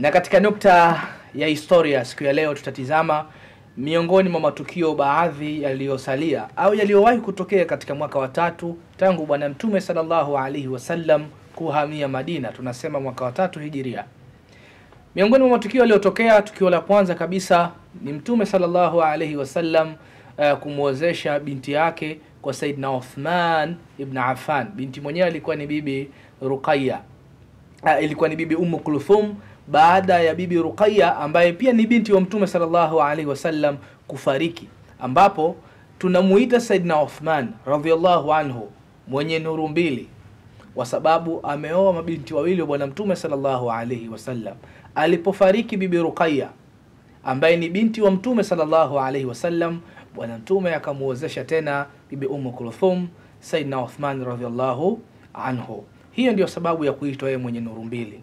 Na katika nukta ya historia siku ya leo tutatizama miongoni mwa matukio baadhi yaliyosalia au yaliyowahi kutokea katika mwaka wa tatu tangu Bwana Mtume sallallahu alaihi wasallam kuhamia Madina, tunasema mwaka wa tatu hijiria. Miongoni mwa matukio yaliyotokea, tukio la kwanza kabisa ni Mtume sallallahu alaihi wasallam uh, eh, kumwozesha binti yake kwa Saidna Uthman ibn Affan. Binti mwenyewe alikuwa ni bibi Ruqayya, uh, ilikuwa ni bibi Ummu Kulthum baada ya bibi Ruqayya ambaye pia ni binti wa Mtume sallallahu alaihi wasallam kufariki, ambapo tunamuita Saidna Uthman radhiyallahu anhu mwenye nuru mbili, kwa sababu ameoa mabinti wawili wa Bwana Mtume sallallahu alaihi wasallam. Alipofariki bibi Ruqayya ambaye ni binti wa Mtume sallallahu alaihi wasallam, Bwana Mtume akamuozesha tena bibi Ummu Kulthum Saidna Uthman radhiyallahu anhu. Hiyo ndiyo sababu ya kuitwa yeye mwenye nuru mbili.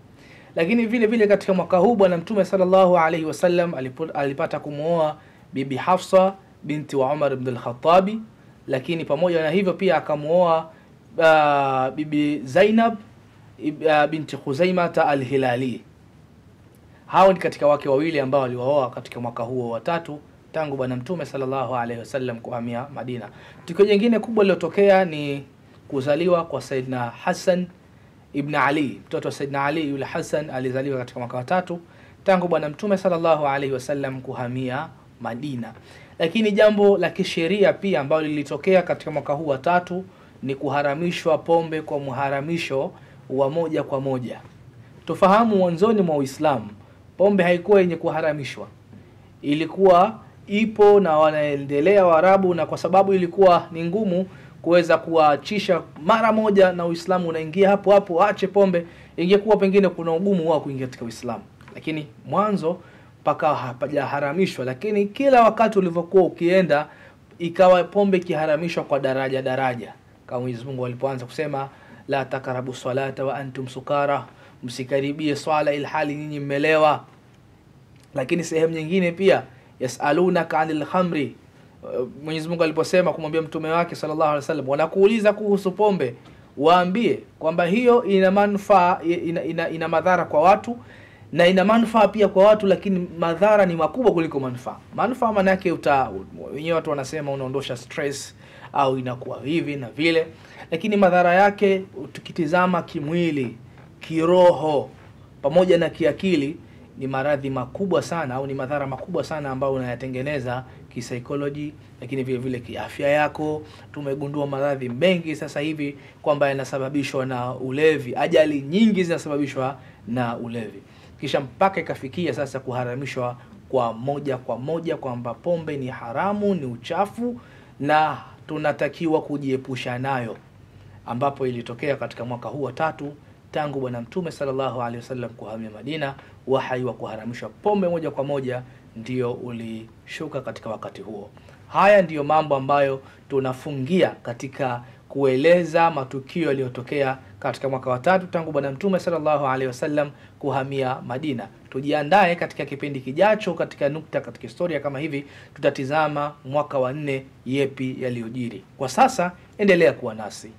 Lakini vile vile katika mwaka huu Bwana Mtume sallallahu alaihi wasallam alipata kumwoa Bibi Hafsa binti wa Umar ibn al-Khattabi, lakini pamoja na hivyo pia akamwoa uh, ah, Bibi Zainab uh, binti Khuzaimata al-Hilali. Hao ni katika wake wawili ambao waliwaoa katika mwaka huo wa tatu tangu Bwana Mtume sallallahu alaihi wasallam kuhamia Madina. Tukio jingine kubwa lilotokea ni kuzaliwa kwa Saidna Hassan Ibn Ali, mtoto wa Saidna Ali yule Hasan alizaliwa katika mwaka wa tatu tangu Bwana Mtume sallallahu alaihi wasallam kuhamia Madina. Lakini jambo la kisheria pia ambalo lilitokea katika mwaka huu wa tatu ni kuharamishwa pombe kwa mharamisho wa moja kwa moja. Tufahamu mwanzoni mwa Uislamu pombe haikuwa yenye kuharamishwa, ilikuwa ipo na wanaendelea Waarabu, na kwa sababu ilikuwa ni ngumu kuweza kuwaachisha mara moja na Uislamu unaingia hapo hapo, aache pombe, ingekuwa pengine kuna ugumu wao kuingia katika Uislamu, lakini mwanzo mpaka hapajaharamishwa. Lakini kila wakati ulivyokuwa ukienda, ikawa pombe ikiharamishwa kwa daraja daraja, kama Mwenyezi Mungu alipoanza kusema la takarabu salata wa antum sukara, msikaribie swala ilhali nyinyi mmelewa. Lakini sehemu nyingine pia yasalunaka anil khamri Uh, Mwenyezi Mungu aliposema kumwambia mtume wake sallallahu alaihi wasallam, wanakuuliza kuhusu pombe, waambie kwamba hiyo ina manufaa, ina, ina, ina madhara kwa watu na ina manufaa pia kwa watu, lakini madhara ni makubwa kuliko manufaa. Manufaa maana yake uta wenyewe watu wanasema unaondosha stress au inakuwa hivi na vile, lakini madhara yake tukitizama kimwili, kiroho pamoja na kiakili ni maradhi makubwa sana au ni madhara makubwa sana ambayo unayatengeneza kisaikoloji lakini vile vile kiafya yako. Tumegundua maradhi mengi sasa hivi kwamba yanasababishwa na ulevi, ajali nyingi zinasababishwa na ulevi, kisha mpaka ikafikia sasa kuharamishwa kwa moja kwa moja kwamba pombe ni haramu, ni uchafu na tunatakiwa kujiepusha nayo, ambapo ilitokea katika mwaka huu wa tatu tangu Bwana Mtume sallallahu alaihi wasallam kuhamia Madina, wahai wa kuharamisha pombe moja kwa moja ndio ulishuka katika wakati huo. Haya ndiyo mambo ambayo tunafungia katika kueleza matukio yaliyotokea katika mwaka wa tatu tangu Bwana Mtume sallallahu alaihi wasallam kuhamia Madina. Tujiandae katika kipindi kijacho, katika nukta, katika historia kama hivi, tutatizama mwaka wa nne, yepi yaliyojiri. Kwa sasa, endelea kuwa nasi.